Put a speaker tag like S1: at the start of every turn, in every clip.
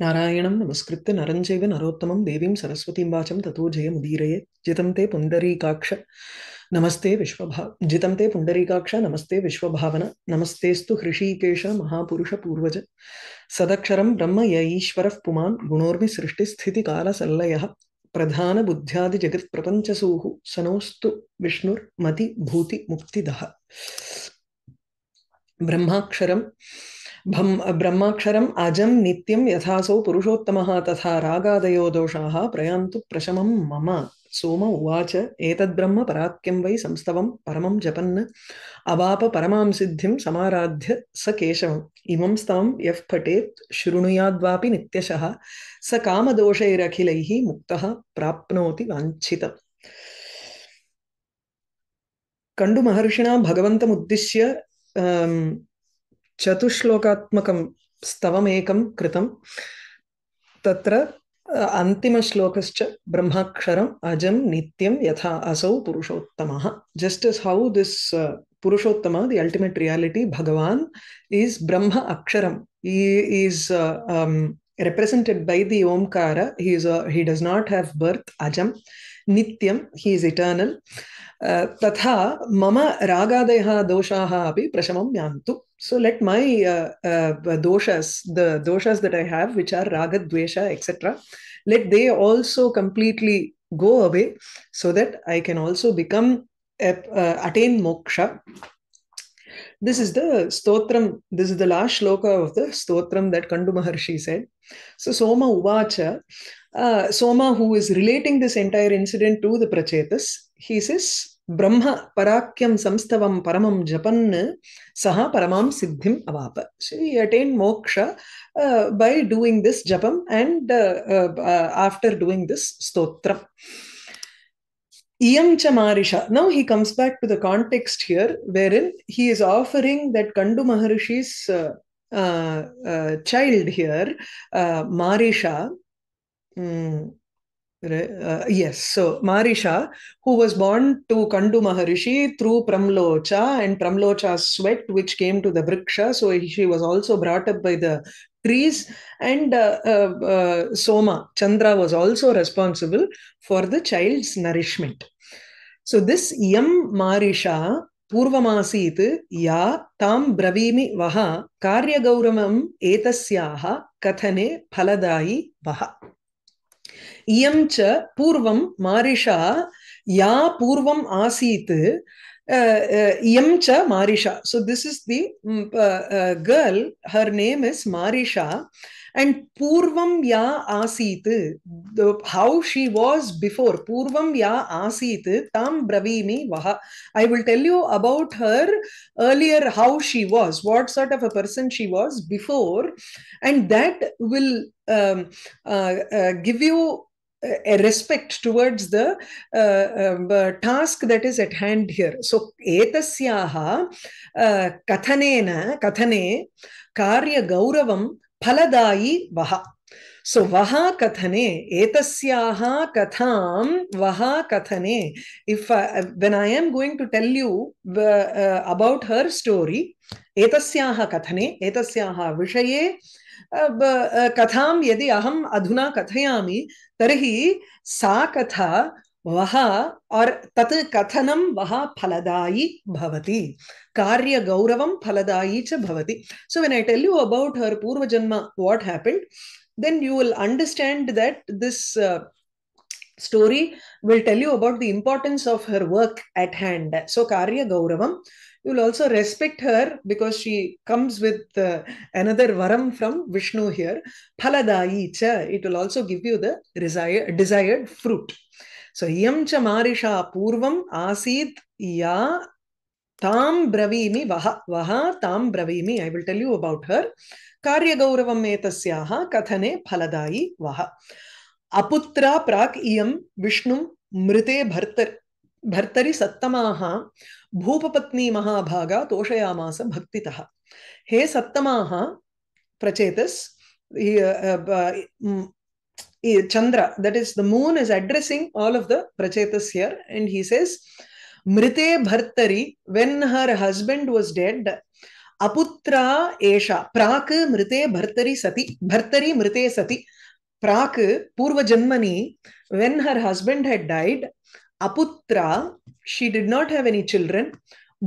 S1: नारायण नमस्कृत्य नरं चैव नरोत्तमं देवीं सरस्वतीं वाचं ततो जयमुदीरये जितं ते पुण्डरीकाक्ष नमस्ते विश्व जितं ते पुण्डरीकाक्ष नमस्ते विश्वभावन नमस्तेस्तु हृषीकेश महापुरुषपूर्वज सदक्षरं ब्रह्म य ईश्वरः पुमान् गुणोर्विसृष्टिस्थितिकालसल्लयः प्रधानबुद्ध्यादिजगत्प्रपञ्चसूः सनोस्तु विष्णुर्मतिभूतिमुक्तिदः ब्रह्माक्षरं ब्रह्माक्षरम ब्रह्माक्षरम् अजं नित्यं यथासौ पुरुषोत्तमः तथा रागादयो दोषाः प्रयान्तु प्रशमं मम सोम उवाच एतद्ब्रह्म पराक्यं वै संस्तवं परमं जपन्न अवाप परमां सिद्धिं समाराध्य स केशवम् इमं स्तां यः पठेत् शृणुयाद्वापि नित्यशः स कामदोषैरखिलैः मुक्तः प्राप्नोति वाञ्छितम् कण्डुमहर्षिणा भगवन्तमुद्दिश्य चतुश्लोकात्मकं स्तवमेकं कृतं तत्र अन्तिमश्लोकश्च ब्रह्माक्षरम् अजं नित्यं यथा असौ पुरुषोत्तमः just is how this Purushottam the ultimate reality भगवान् ईस् ब्रह्म अक्षरम् is um, represented by the omkara he is a, he does not have birth Nityam, he is eternal. तथा uh, mama रागादयः दोषाः अपि prashamam यान्तु so let my uh, uh, doshas the doshas that i have which are ragadvesha etc let they also completely go away so that i can also become attain moksha this is the stotram. This is the last shloka of the stotram that Kandu Maharshi said. So Soma Uvacha uh, Soma, who is relating this entire incident to the Prachetas, he says, Brahma parakyam samstavam paramam japan saha paramam siddhim avapa. So he attained moksha uh, by doing this japam and uh, after doing this stotram. Iyam chamarisha. Now he comes back to the context here wherein he is offering that Kandu Maharishi's child here, uh, Marisha, Mm. Uh, yes, so Maharisha, who was born to Kandu Maharishi through Pramlocha and Pramlocha's sweat, which came to the Vriksha. So she was also brought up by the trees. And uh, uh, uh, Soma, Chandra, was also responsible for the child's nourishment. So this Yam Maharisha, tam या तां ब्रवीमि वः कार्यगौरवम् etasyaha kathane फलदायी vaha. Yamcha Purvam Marisha Ya Purvam पूर्वम् Yamcha Marisha. So this is the girl. Her name is Marisha, and purvam ya asit how she was before purvam ya asit tam bravimi vaha i will tell you about her earlier how she was what sort of a person she was before and that will um, uh, uh, give you a respect towards the uh, um, uh, task that is at hand here. So, etasyaha uh, kathanena kathane karya gauravam paladai vaha. So, vaha kathane etasyaha katham vaha kathane. If when I am going to tell you about her story, etasyaha kathane etasyaha vishaye. Uh, कथां यदि अहम् अधुना कथयामि तर्हि सा कथा वह और तत् कथनं वह फलदायी भवति कार्यगौरवं फलदायी च भवति so when I tell you about her पूर्वजन्म what happened then you will understand that this story will tell you about the importance of her work at hand. So, Karya Gauravam. You'll also respect her because she comes with uh, another varam from Vishnu here. Phaladai cha. It will also give you the desire, desired fruit. So, yam cha marisha purvam asid ya tam bravimi vaha, vaha tam bravimi. I will tell you about her. Karya Gauravam etasyaha kathane phaladai vaha. अपुत्रा प्राक इयम् विष्णुम् मृते भर्तर भर्तरी सत्तमाः भूपपत्नी महाभागा तोषयामास भक्ति हे सत्तमाः Prachetas Chandra that is the moon is addressing all of the Prachetas and he says मृते भर्तरी when her husband was dead अपुत्रा एषा प्राक मृते भर्तरी सति भर्तरी मृते सति प्राक पूर्व जन्मनी when her husband had died अपुत्रा she did not have any children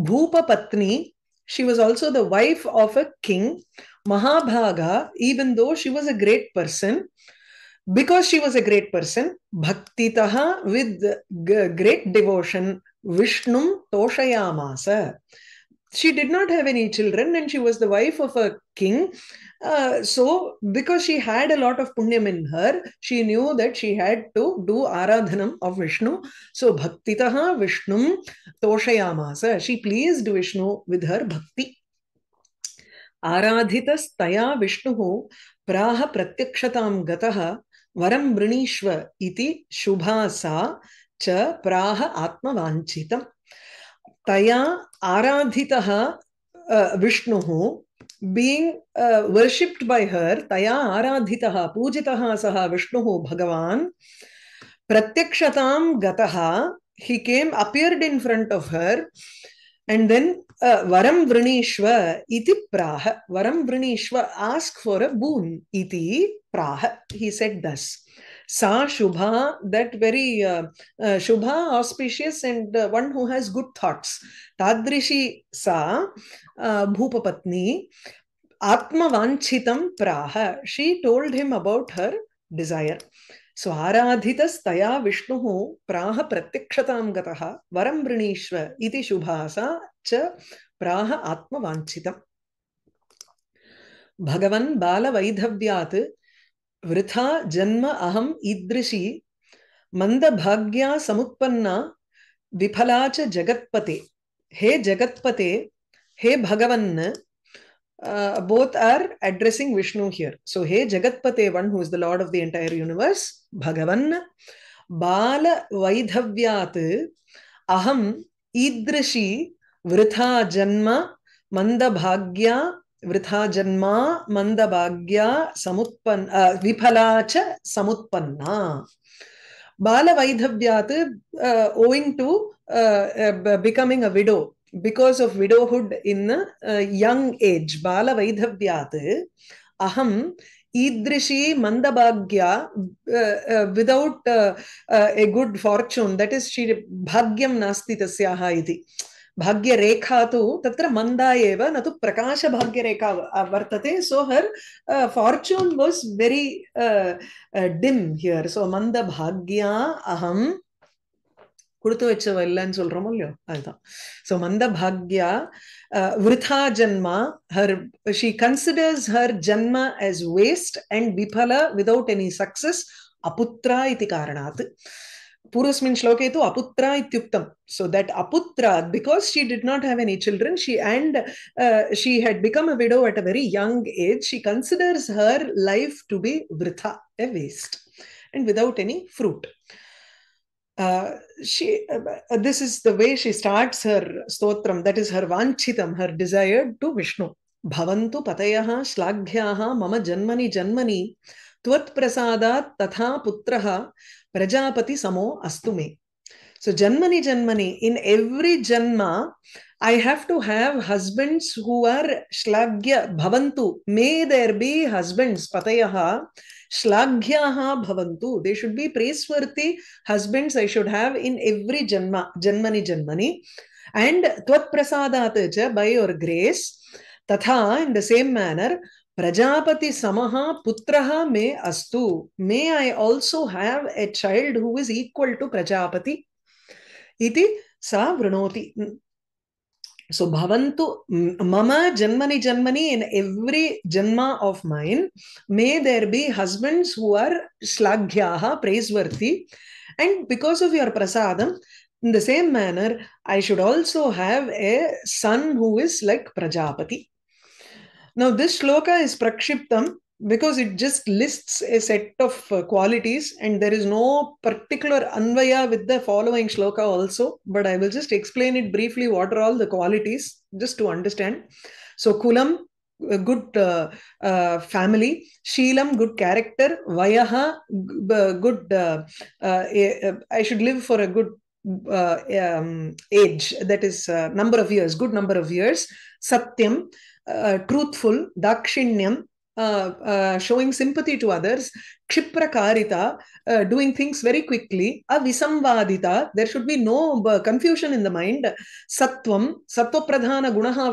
S1: भूप पत्नी she was also the wife of a king महाभागा even though she was a great person because she was a great person भक्ति with great devotion Vishnu तोषयामास she did not have any children and she was the wife of a king uh, so because she had a lot of punyam in her she knew that she had to do aradhanam of vishnu so bhaktitaha vishnum toshayamasa she pleased vishnu with her bhakti Vishnuho praha pratyakshatam gataha varam brinishva iti shubhasa cha praha atma vanchitam. तया आराधितः विष्णुः being वर्शिप्ड् बै हर् तया आराधितः पूजितः सः विष्णुः भगवान् प्रत्यक्षतां गतः he came appeared in front of her And then uh, Varam Vrinishva iti praha. Varam Vrinishva, ask for a boon iti praha. He said thus. Sa Shubha, that very uh, uh, Shubha, auspicious and uh, one who has good thoughts. Tadrishi Sa uh, Bhupapatni Chitam Praha. She told him about her desire. स्वाराधितस्तया विष्णुः प्राह प्रत्यक्षतां गतः वरं वृणीष्व इति शुभासा च प्राह आत्मवाञ्छितम् भगवन् बालवैधव्यात् वृथा जन्म अहम् ईदृशी मन्दभाग्या समुत्पन्ना विफला च जगत्पते हे जगत्पते हे भगवन् uh, both are addressing Vishnu here. So, hey Jagatpate, one who is the Lord of the entire universe, Bhagavan, Bala Vaidhavyat, Aham Idrashi Vritha Janma Mandabhagya वृथा जन्मा मंदभाग्या Samutpanna. विफला samutpanna. समुत्पन्ना बाल owing to uh, uh, becoming a widow. Because of widowhood in young age बालवैधव्यात् अहम् ईदृशी मन्दभाग्या without a good fortune that is she भाग्यं नास्ति तस्याः इति भाग्यरेखा तो तत्र मन्दा एव न तु प्रकाशभाग्यरेखा वर्तते so her fortune was very dim here so मन्दभाग्या अहं குடுத்து வச்ச எல்லன் சொல்றோம் இல்லையா அத சோ மண்டபாக்ய விருதா ஜன்மா ஹர் ஷீ கன்சிடர்ஸ் ஹர் ஜன்மா அஸ் வேஸ்ட் அண்ட் விபல without any success அபுத்ரா इति காரணாத் புருஷமின் ஸ்லோக ஏது அபுத்ரா இத்யুক্তம் சோ தட் அபுத்ரா because she did not have 1 children she and she had become a widow at a very young age she considers her life to ビー விருதா a waste and without any fruit Uh, she uh, this is the way she starts her stotram that is her vanchitam her desire to vishnu bhavantu patayaha, shlaghyaah mama janmani janmani tvat prasada, tatha putraha, prajapati samo astu me so janmani janmani in every janma i have to have husbands who are shlagya bhavantu may there be husbands patayaha. श्लाघ्यावंतु they should be praise praiseworthy husbands I should have in every जन्म जन्मनी जन्मनी and त्वत्प्रसादात च bye your grace तथा in the same manner Prajapati समः पुत्रः मे अस्तु मे I also have a child who is equal to Prajapati इति सा वृणोति सो भवन्तु मम जन्मनि जन्मनि इन एव्री जन्म of man may there be husbands who are श्लाघ्याः praiseworthy and because of your प्रसादम् in the same manner I should also have a son who is like Prajapati now this श्लोक is प्रक्षिप्तम् because it just lists a set of uh, qualities and there is no particular anvaya with the following shloka also but i will just explain it briefly what are all the qualities just to understand so kulam good uh, uh, family Shilam, good character vayaha good uh, uh, uh, i should live for a good um, age that is number of years good number of years satyam truthful dakshinyam uh, uh, showing sympathy to others, kshiprakarita, uh, doing things very quickly, avisamvadita, there should be no confusion in the mind, sattvam, sattva pradhana gunaha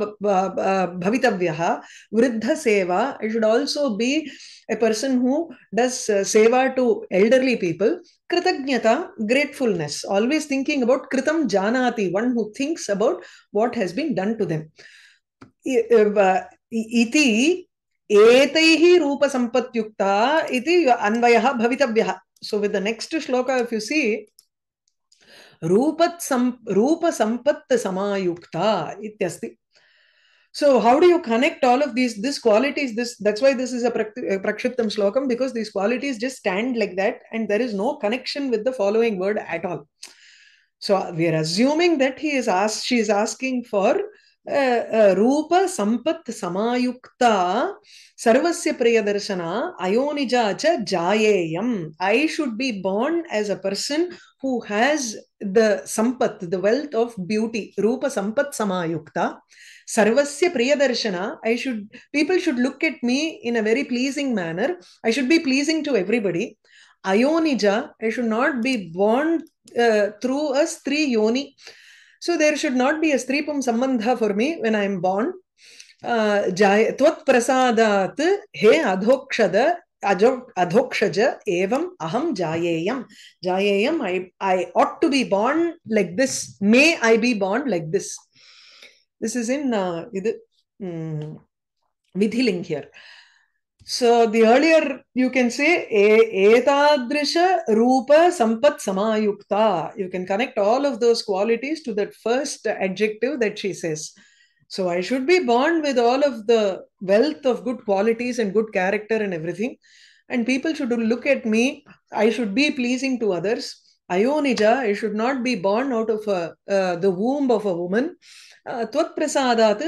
S1: bhavitavyaha, vriddha seva, it should also be a person who does seva to elderly people, kritagnyata, gratefulness, always thinking about kritam janaati, one who thinks about what has been done to them. Iti एतैः रूपसम्पत्युक्ता इति अन्वयः so with the श्लोक if you see रूपत्सम् रूपसम्पत्समायुक्ता इत्यस्ति so how do you connect all of these this qualities this that's why this is a प्रक् प्रक्षिप्तं श्लोकं because these qualities just stand like that and there no connection with the following word at all so we are assuming that he is as she is asking for ರೂಪ ಸಂಪತ್ ಸಮಾಯುಕ್ತ ಸರ್ವಸ್ಯ ಪ್ರಿಯದರ್ಶನ ಅಯೋನಿಜಾ ಚ ಜಾಯೇಯಂ I should be born as a person who has the ಸಂಪತ್ the wealth of beauty ರೂಪ ಸಂಪತ್ ಸಮಾಯುಕ್ತ ಸರ್ವಸ್ಯ ಪ್ರಿಯದರ್ಶನ I should people should look at me in a very pleasing manner I should be pleasing to everybody ಅಯೋನಿಜ I should not be born through a ಸ್ತ್ರೀ ಯೋನಿ So there should not be a stripum sambandha for me when I am born. जाय त्वत्प्रसादात् हे अधोक्षद अजो अधोक्षज एवम् अहं जायेयम् जायेयम् I I ought to be born like this may I be born like this this is in it विधिलिङ्ग् here So the earlier you can say etadrisha rupa sampat samayukta. You can connect all of those qualities to that first adjective that she says. So I should be born with all of the wealth of good qualities and good character and everything. And people should look at me. I should be pleasing to others. Ayonija, I should not be born out of a, uh, the womb of a woman. Uh,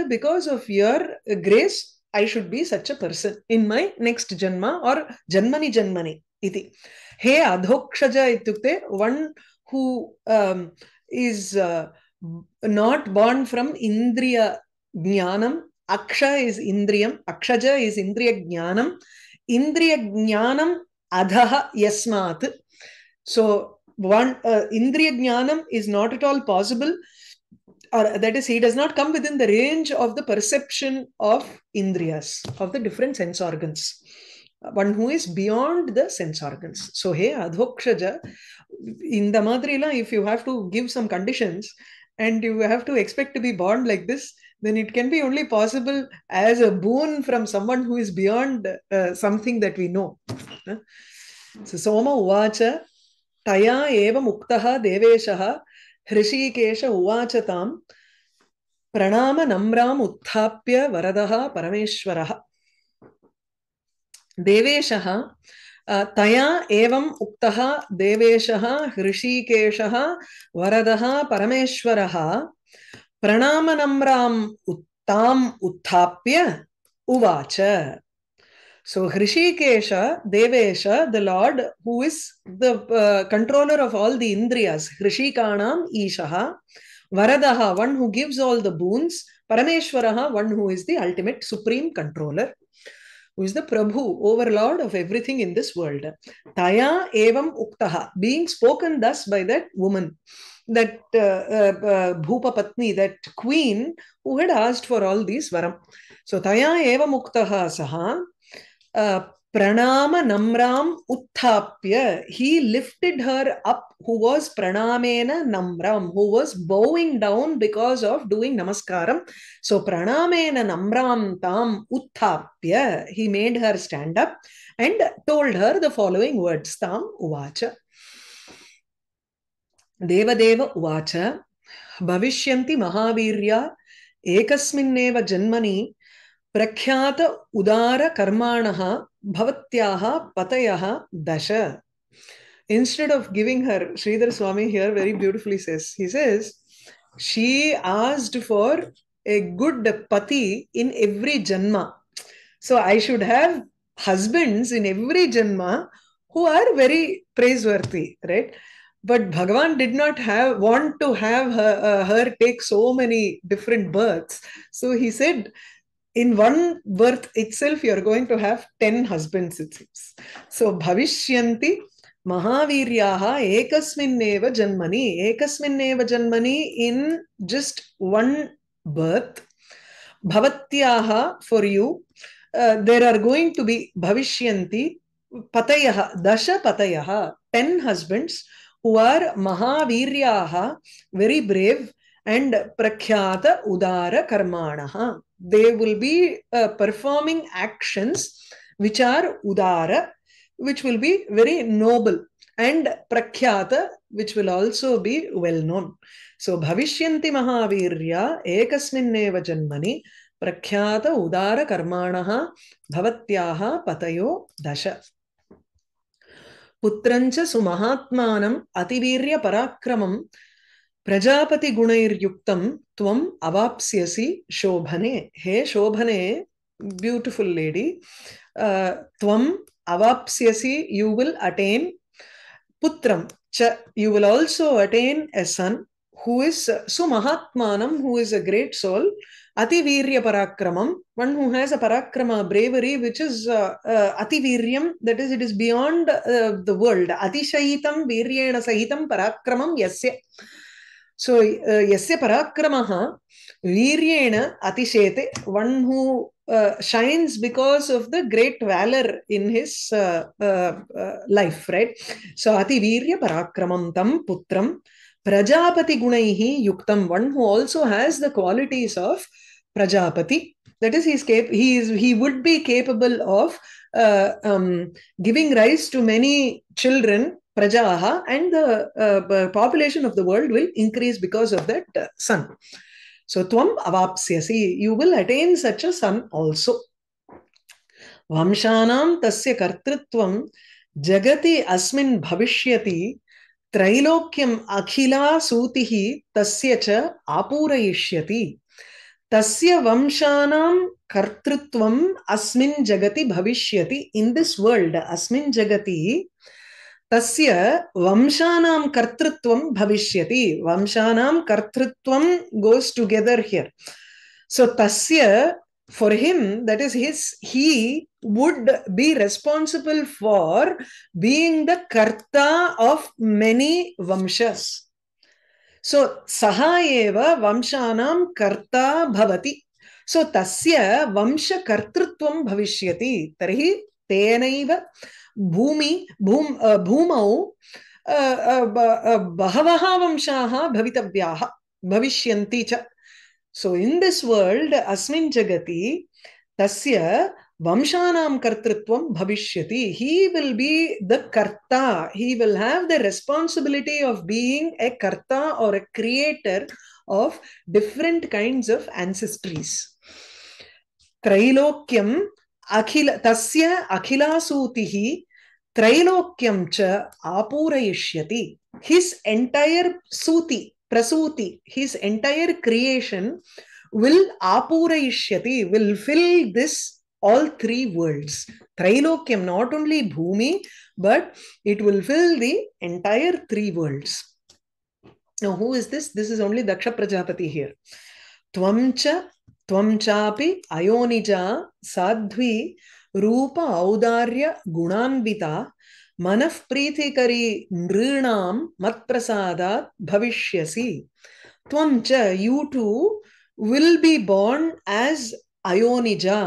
S1: because of your grace, I should be such a person in my next janma or janmani janmani iti. He adhokshaja itukte, one who um, is uh, not born from indriya jnanam, aksha is indriyam, akshaja is indriya jnanam, indriya jnanam adha yasmat. So one uh, indriya jnanam is not at all possible or that is, he does not come within the range of the perception of indriyas, of the different sense organs. One who is beyond the sense organs. So, so Adhokshaja, in the மாதிரிலாம் If you have to give some conditions and you have to expect to be born like this, then it can be only possible as a boon from someone who is beyond uh, something that we know. So, Soma Uvacha, Taya Eva Muktaha Deveshaha Hrishikesh उवाच प्रणाम प्रणामनम्राम् उत्थाप्य वरदः परमेश्वरः देवेशः तया एवम् उक्तः देवेशः हृषीकेशः वरदः परमेश्वरः प्रणामनम्राम् उत्ताम् उत्थाप्य उवाच So Hrishikesha, Devesha, the Lord, who is the uh, controller of all the Indriyas, Hrishikanam Ishaha, Varadaha, one who gives all the boons, Parameshwaraha, one who is the ultimate supreme controller, who is the Prabhu, overlord of everything in this world. Taya evam uktaha, being spoken thus by that woman, that uh, uh, uh Bhupa Patni, that queen who had asked for all these varam. So Taya evam uktaha saha, pranam namram uthapya he lifted her up who was pranamena namram who was bowing down because of doing namaskaram so pranamena namram tam uthapya he made her stand up and told her the following words tam uvacha devadeva uvacha भविष्यन्ति महावीर्या एकस्मिन्नेव जन्मनि प्रख्यात उदार कर्माण पतय दश instead of giving her Shridhar Swami here very beautifully says he says she asked for a good पति in every जन्म so I should have husbands in every जन्म who are very praiseworthy right but भगवान did not have want to have her take so many different births so he said in one birth itself, you're going to have 10 husbands, it seems. So, Bhavishyanti Mahaviryaha neva Janmani. neva Janmani in just one birth. Bhavatyaha for you. Uh, there are going to be Bhavishyanti Patayaha, Dasha Patayaha, 10 husbands who are Mahaviryaha, very brave. and prakyata udara karmanaha. They will be uh, performing actions which are udara, which will be very noble, and prakyata, which will also be well known. So bhavishyanti mahavirya ekasmineva janmani प्रख्यात उदार कर्माणः भवत्याः पतयो दश पुत्रञ्च सुमहात्मानम् अतिवीर्य पराक्रमं प्रजापति गुणैर्युक्तं त्वं शोभने हे शोभने beautiful lady त्वं अवाप्स्यसि you will attain पुत्रं च you will also attain a son who is सुमहात्मानं who is a great soul अतिवीर्यपराक्रमं वन् हू हेज अ पराक्रम ब्रेवरी विच इज अति अतिवीर्यं that is it is beyond the world अतिशयितं वीर्येण सहित पराक्रम यस्य So, uh, yasya parakramaha viryena atishete, one who uh, shines because of the great valor in his uh, uh, uh life, right? So, ati virya parakramam tam putram prajapati gunaihi yuktam, one who also has the qualities of prajapati. That is, cap- he is he would be capable of uh, um, giving rise to many children prajaha and the uh, population of the world will increase because of that uh, sun. So tvam avapsyasi, you will attain such a sun also. Vamshanam tasya kartritvam jagati asmin bhavishyati trailokyam akhila sutihi tasya cha apurayishyati. Tasya vamshanam वंशानां asmin jagati bhavishyati. In this world, asmin jagati, uh, तस्य वंशानां कर्तृत्वं भविष्यति वंशानां कर्तृत्वं गोस् together here so तस्य for him that is his he would be responsible for being the कर्ता of many वंशस् so सः एव वंशानां कर्ता भवति सो तस्य वंशकर्तृत्वं भविष्यति तर्हि तेनैव भूमि भूम भूमौ बहवः वंशाः भवितव्याः भविष्यन्ति च सो इन् दिस् वर्ल्ड् अस्मिन् जगति तस्य वंशानां कर्तृत्वं भविष्यति ही विल् बी द कर्ता he will have the responsibility of being a कर्ता or a creator of different kinds of ancestries त्रैलोक्यम् अखिल तस्य अखिलासूतिः त्रैलोक्यम च आपूरयिष्यति हिस एंटायर सूति प्रसूति हिस एंटायर क्रिएशन विल आपूरयिष्यति will fill this all three worlds त्रैलोक्यम नॉट ओनली भूमि but it will fill the entire three worlds no who is this this is only Daksha Prajapati here त्वम च त्वम चापि अयोनिजा साध्वी रूप औदार्य गुणान्विता मनः प्रीतिकरी नृणां मत्प्रसादात् भविष्यसि त्वं च you too will be born as अयोनिजा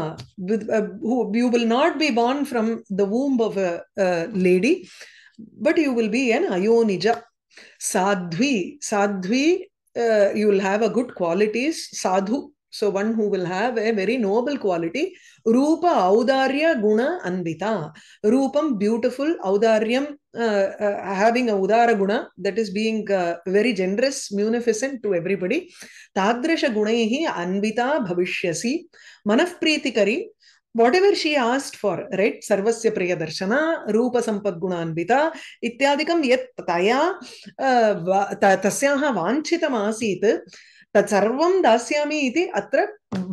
S1: you will not be born from the womb of a lady but you will be an अयोनिज साध्वी साध्वी you will have a good qualities साधु So one who will have a very noble quality. Rupa Audarya Guna Anbita. Rupam, beautiful. Audaryam, uh, uh, having a Udara Guna, that is being uh, very generous, munificent to everybody. Tadrisha Gunaihi Anbita Bhavishyasi. Manavpritikari. whatever she asked for right sarvasya priya darshana रूप सम्पद्गुणान्विता इत्यादिकं यत् तया तस्याः वाञ्छितमासीत् तत्सर्वं दास्यामि इति अत्र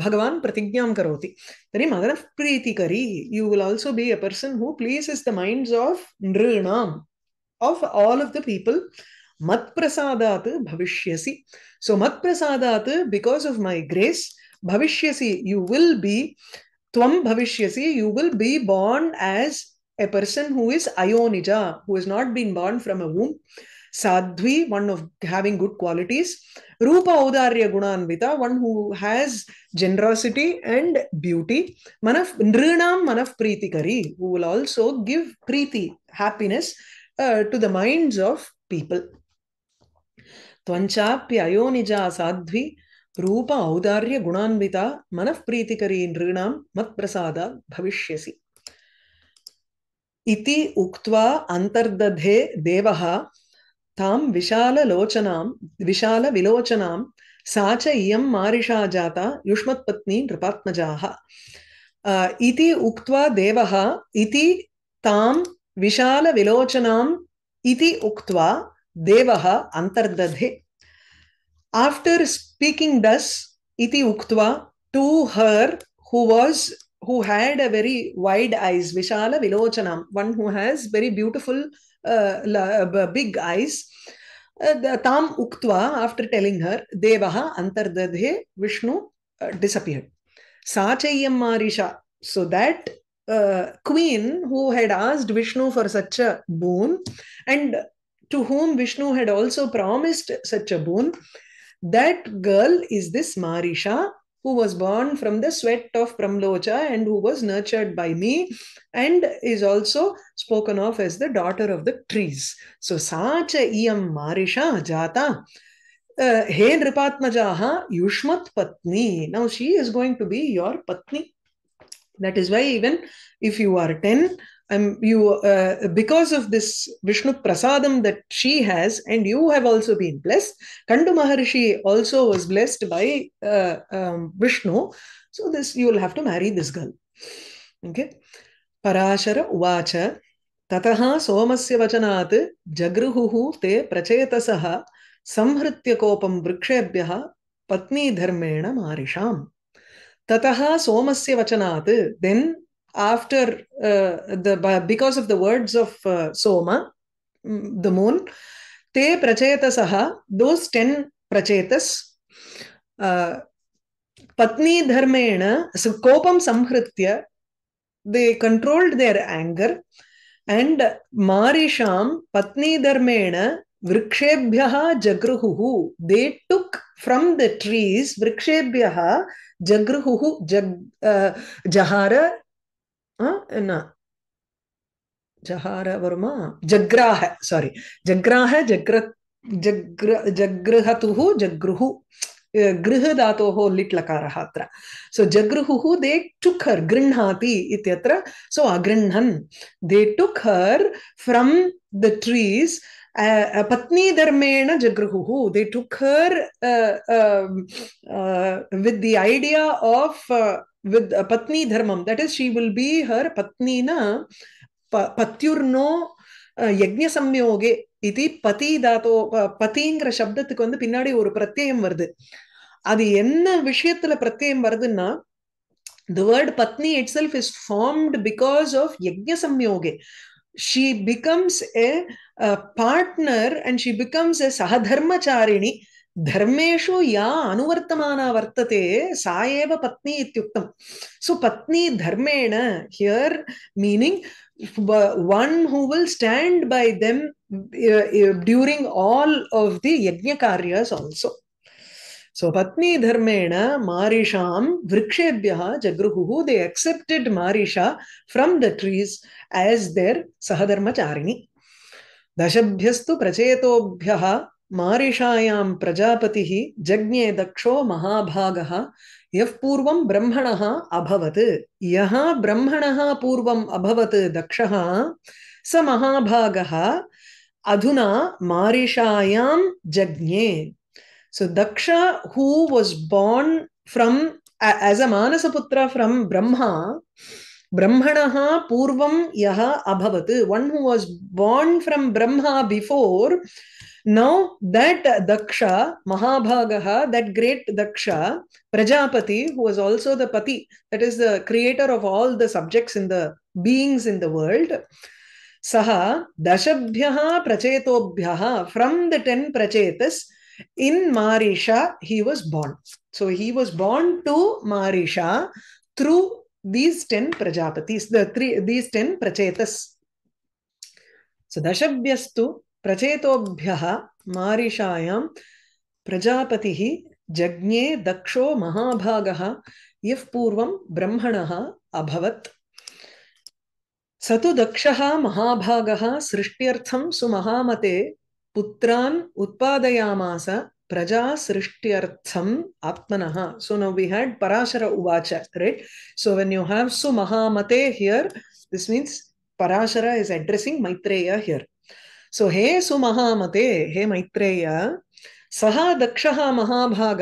S1: भगवान् प्रतिज्ञां करोति तर्हि मदनः प्रीतिकरी you will also be a person who pleases the minds of नृणाम् of all of the people मत्प्रसादात् भविष्यसि सो मत्प्रसादात् बिकास् आफ् मै ग्रेस् भविष्यसि यु विल् बी त्वं भविष्यसि you will be born as a person who is अयोनिजा who has not been born from a womb sadhvi, one of having good qualities. Rupa Audarya Gunanvita, one who has generosity and beauty. Manav, Nrinam Manav Preetikari, who will also give Preeti, happiness uh, to the minds of people. Tvanchapi Ayonija Sadhvi, Rupa Audarya Gunanvita, Manav Preetikari Nrinam Matprasada Bhavishyasi. Iti Uktva Antardadhe Devaha ताम विशाल लोचनाम विशाल विलोचनाम साच इयम मारिषा जाता युष्मत्पत्नी नृपात्मजाः इति उक्त्वा देवः इति ताम विशाल विलोचनाम इति उक्त्वा देवः अंतर्दधे आफ्टर् स्पीकिङ्ग् डस् इति उक्त्वा to her who was who had a very wide eyes विशालविलोचनां one who has very beautiful big eyes ताम् उक्त्वा आफ्टर् टेलिङ्ग् हर् देवः अन्तर्दधे विष्णु डिसपियर्ड् सा चय्यं Marisha so that queen who had asked Vishnu for such a boon and to whom Vishnu had also promised such a boon that girl is this Marisha who was born from the sweat of Pramlocha and who was nurtured by me and is also spoken of as the daughter of the trees. So, Sacha Iyam Marisha Jata. Uh, hey Nripatmajaha Yushmat Patni. Now she is going to be your Patni. That is why, even if you are 10, um, you uh, because of this Vishnu Prasadam that she has, and you have also been blessed. Kandu Maharishi also was blessed by uh, um, Vishnu. So this you will have to marry this girl. Okay. Parashara Uvacha ततः सोमस्य वचनात् जगृहुः ते प्रचेतसः संहृत्य कोपं वृक्षेभ्यः पत्नीधर्मेण मारिषाम् ततः सोमस्य वचनात् then after uh, the because of the words of uh, Soma, mm, the moon, te prachetasaha, those 10 prachetas, uh, patni dharmena, so kopam samhritya, they controlled their anger and marisham patni dharmena vrikshebhyaha jagruhuhu. They took from the trees vrikshebhyaha jagruhuhu jag, uh, jahara என்ன ஜஹார வருமா ஜக்ராஹ sorry ஜக்ராஹ ஜக்ர ஜக்ர ஜக்ருஹதுஹு ஜக்ருஹு गृह धातोः लिट् लकारः अत्र सो जगृहुः they took her गृह्णाति इत्यत्र so अगृह्णन् they took her from the trees पत्नीधर्मेण जगृहुः they took her with the idea with uh, patni dharmam that is she will be her patnina pa, இது பதி தாத்தோ பதிங்கிற சப்தத்துக்கு வந்து பின்னாடி ஒரு பிரத்யம் வருது அது என்ன விஷயத்துல பிரத்யம் வருதுன்னா த வேர்ட் பத்னி itself is formed because of யஜ்ய சம்யோகே she becomes a partner and she becomes a சகதர்மச்சாரிணி धर्मेशु या अनुवर्तमाना वर्तते साएव पत्नी इत्युक्तम् सो पत्नी धर्मेण here meaning one who will stand by them during all of the यज्ञ कार्यस आल्सो सो पत्नी धर्मेण मारिषा वृक्षेभ्य जगृहु they accepted Marisha from the trees as their सहधर्मचारिणी दशभ्यस्तु प्रचेतोभ्य मारिषायां प्रजापतिः जज्ञे दक्षो महाभागः यः पूर्वं ब्रह्मणः अभवत् यः ब्रह्मणः पूर्वम् अभवत् दक्षः स महाभागः अधुना मारिषायां जज्ञे so Daksha who was born from as a मानसपुत्र फ्रम् ब्रह्मा ब्रह्मणः पूर्वं यः अभवत् one who was born from Brahma before Now that Daksha, Mahabhagaha, that great Daksha, Prajapati, who was also the Pati, that is the creator of all the subjects in the beings in the world, Saha Dashabhyaha Prachetobhyaha, from the ten Prachetas, in Marisha, he was born. So he was born to Marisha through these 10 Prajapatis, the three, these 10 Prachetas. So Dashabhyastu प्रचेतोभ्य मारिषायां प्रजापति जज्ञे दक्षो महाभाग यः ब्रह्मण अभवत् स तु दक्षः महाभागः सृष्ट्यर्थं सुमहामते पुत्रान उत्पादयामास प्रजा सृष्ट्यर्थम आत्मन so now we had Parashara उवाच right so when you have सुमहामते here this means Parashara is addressing Maitreya here so हे सुमहामते हे मैत्रेय सह दक्ष महाभाग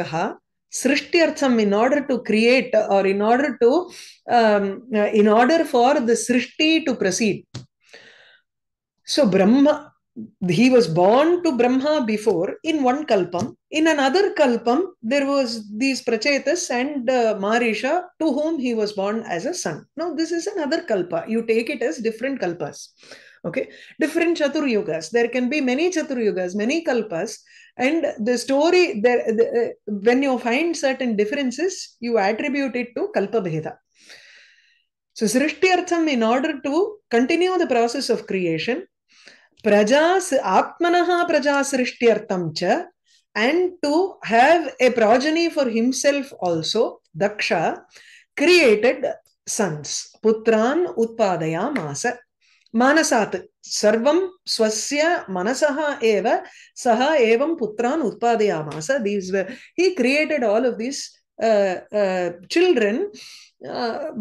S1: सृष्ट्यर्थम इन ऑर्डर टू create और in order to in order for the सृष्टि to to so Brahma he was born to Brahma before in one kalpam. In another kalpam, there was these Prachetas and uh, Marisha to whom he was born as a son. Now, this is another kalpa. You take it as different kalpas. Okay, different Chaturyugas. There can be many Chaturyugas, many Kalpas, and the story there. The, uh, when you find certain differences, you attribute it to Kalpa Bheda. So artham. in order to continue the process of creation, Prajas Atmanaha Praja artham cha, and to have a progeny for himself also, Daksha created sons. Putran Utpadayamasa. मानसात् सर्वं स्वस्य मनसः एव सः एवं पुत्रान् उत्पादयामास these he created all of these children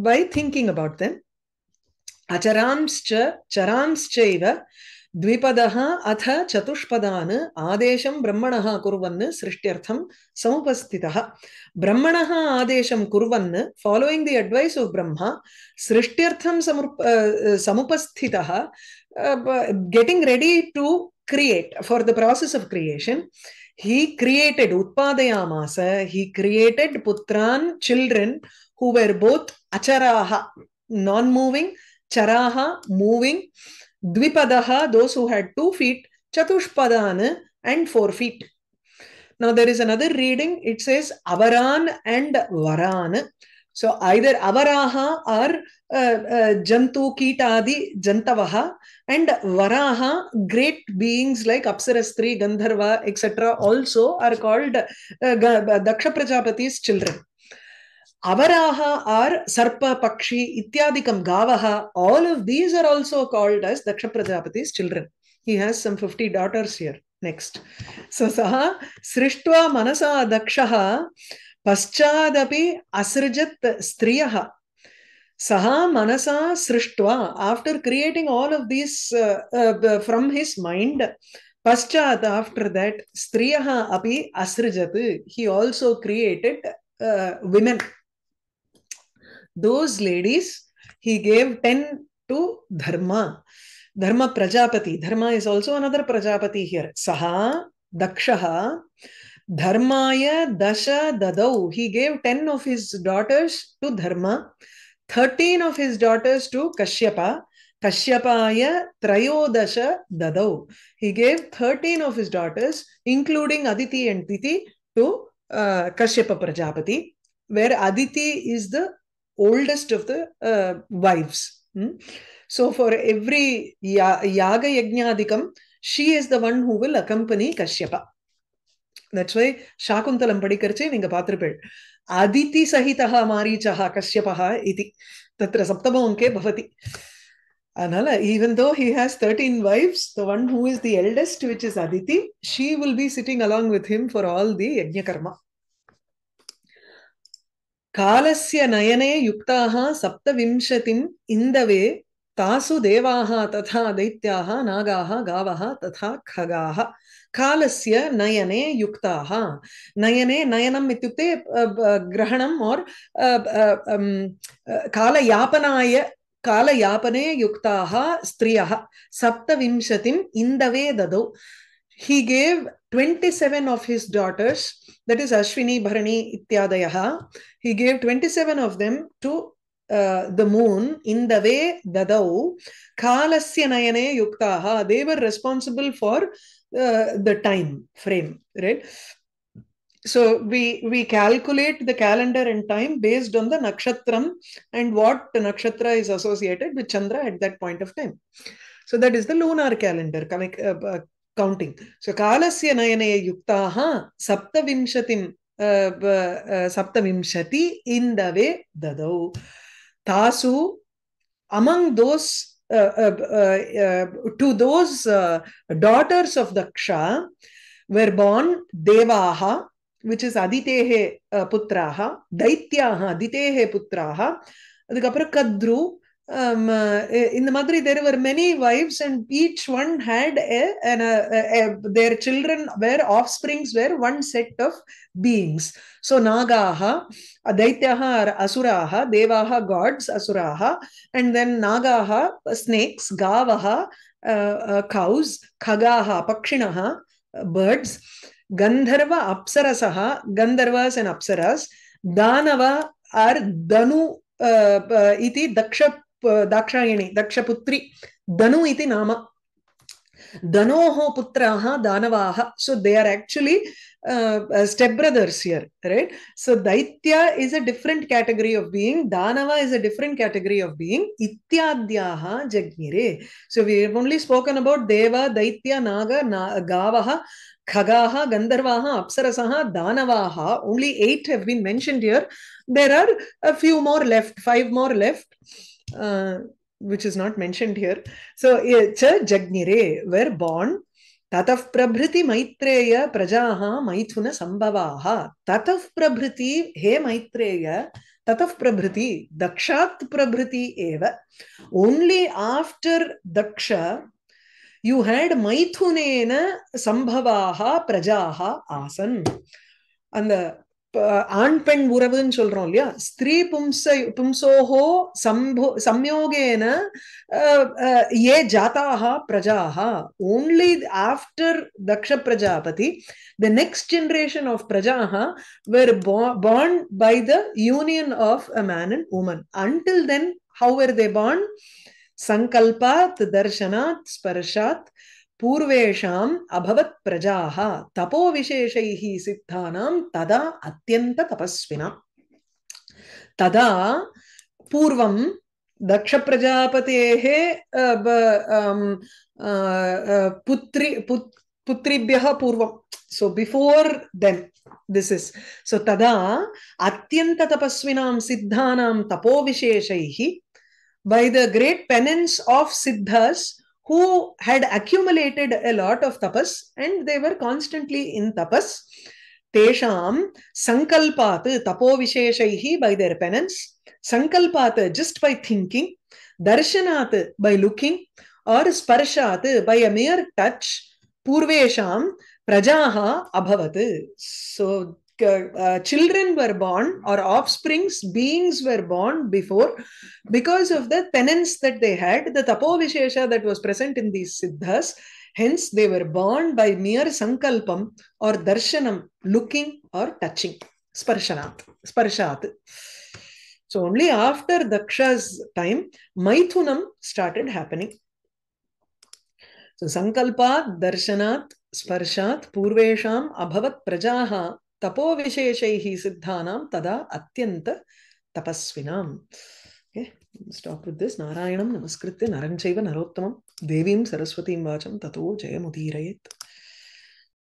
S1: by thinking about them अचरांश्च चरांश्चैव द्विपदः अथ चतुष्पदान् आदेशं ब्रह्मणः कुर्वन् सृष्ट्यर्थं समुपस्थितः ब्रह्मणः आदेशं कुर्वन् following the advice of Brahma सृष्ट्यर्थं समुप समुपस्थितः getting ready to create for the process of creation he created उत्पादयामास he created putran children who were both acharaha non moving charaha moving Dvipadaha, those who had two feet, Chatushpadana, and four feet. Now there is another reading. It says Avaran and Varan. So either Avaraha or uh, uh, Jantu Kitadi Jantavaha and Varaha, great beings like apsarastri, Gandharva, etc. also are called uh, Daksha Prajapati's children. Avaraha are Sarpa, Pakshi, Ityadikam, Gavaha. All of these are also called as Daksha Prajapati's children. He has some 50 daughters here. Next. So Saha Srishtva Manasa Dakshaha Paschadapi Asrijat Striyaha. Saha Manasa Srishtva. After creating all of these uh, uh, from his mind, Paschat, after that, Striyaha api asrijat. He also created uh, women those ladies, he gave 10 to Dharma. Dharma Prajapati. Dharma is also another Prajapati here. Saha, Dakshaha, Dharmaya Dasha Dadau. He gave 10 of his daughters to Dharma, 13 of his daughters to Kashyapa, Kashyapaya Trayodasha Dadau. He gave 13 of his daughters, including Aditi and Titi, to uh, Kashyapa Prajapati, where Aditi is the oldest of the uh, wives. Mm? So for every ya- Yaga Yajnadikam, she is the one who will accompany Kashyapa. That's why Shakuntalam படிக்கிறச்சே நீங்க பார்த்திருப்பேள் அதிதி சகிதா மாரீச்சா கஷ்யபா இது தத்திர சப்தம அங்கே பவதி அதனால even though he has thirteen wives the one who is the eldest which is Aditi she will be sitting along with him for all the யஜ்ய காலசிய நயனே யுக்தாக சப்தவிம்சதிம் இந்தவே தாசு தேவாக ததா தைத்தியாக நாகாக காவாக ததா ககாக காலசிய நயனே யுக்தாக நயனே நயனம் இத்தியுக்தே கிரகணம் ஓர் காலயாபனாய காலயாபனே யுக்தாக ஸ்திரியாக சப்தவிம்சதிம் இந்தவே ததோ he gave 27 of his daughters, that is Ashwini, Bharani, Ityadayaha, he gave 27 of them to uh, the moon in the way dadau kalasya nayane yuktaha they were responsible for uh, the time frame right so we we calculate the calendar and time based on the nakshatram and what nakshatra is associated with chandra at that point of time so that is the lunar calendar uh, uh, counting. So Kalasya Nayane Yuktaha Saptavimshatim uh, uh vimshati in the Dadau. Tasu, among those, uh, uh, to those daughters of Daksha were born Deva ha which is Aditya Putraha, Daityaha, Aditehe Putraha, அதுக்கப்புறம் Kadru um, uh, in the Madri, there were many wives, and each one had a, and uh, a, a, their children were offsprings were one set of beings. So Nagaha, Daityaha are Asuraha, Devaha gods, Asuraha, and then Nagaha snakes, Gavaha uh, uh, cows, Khagaha Pakshinaha uh, birds, Gandharva Apsarasaha Gandharvas and Apsaras, Danava are Danu. Uh, uh, iti daksha Dakshayani दक्षपुत्री धनु इति नाम धनोः पुत्राः दानवाः so they are actually step brothers here right so दैत्य is a different category of being दानव is a different category of being इत्याद्याः जज्ञिरे so we only spoken about देव दैत्य नाग ना गावः खगाः गन्धर्वाः अप्सरसः दानवाः only eight have been mentioned here there a few more left five more left uh, which is not mentioned here. So, cha jagnire were born. ततः प्रभृति मैत्रेय प्रजाः मैथुन संभवाः ततः प्रभृति हे मैत्रेय ततः प्रभृति दक्षात् प्रभृति एव only after Daksha you had मैथुनेन संभवाः प्रजाः आसन् அந்த ஆண் பெண் உறவுன்னு சொல்றோம் இல்லையா ஸ்திரீ பும்சை பும்சோஹோ சம்போ சம்யோகேன ஏ ஜாத்தாக பிரஜாக only after Daksha Prajapati the next generation of பிரஜாக were born by the union of a man and woman until then how are they born சங்கல்பாத் தர்ஷனாத் ஸ்பர்ஷாத் पूर्वेषाम् अभवत् प्रजाः तपोविशेषैः सिद्धानां तदा अत्यन्ततपस्विना तदा पूर्वं दक्षप्रजापतेः पुत्रि पुत् पुत्रिभ्यः पूर्वं so before then this is so तदा अत्यन्ततपस्विनां सिद्धानां तपोविशेषैः by the great penance of सिद्धस् who had accumulated a lot of tapas and they were constantly in tapas. Tesham sankalpat tapo visheshaihi by their penance, sankalpat just by thinking, darshanat by looking, or sparshat by a mere touch, purvesham prajaha abhavat. So children were born or offsprings beings were born before because of the penance that they had the tapovishesha that was present in these siddhas hence they were born by mere sankalpam or darshanam looking or touching sparshanat sparshat so only after daksha's time maithunam started happening so sankalpa, darshanat sparshat, पूर्वेषाम् abhavat प्रजाः தபோவிசேஷைஹி சித்தானாம் ததா அத்தியந்த தபஸ்வினாம் okay stop with this நாராயணம் நமஸ்கிருத்திய நரஞ்சைவ நரோத்தமம் தேவீம் சரஸ்வதீம் வாச்சம் ததோ ஜெயமுதீரயத்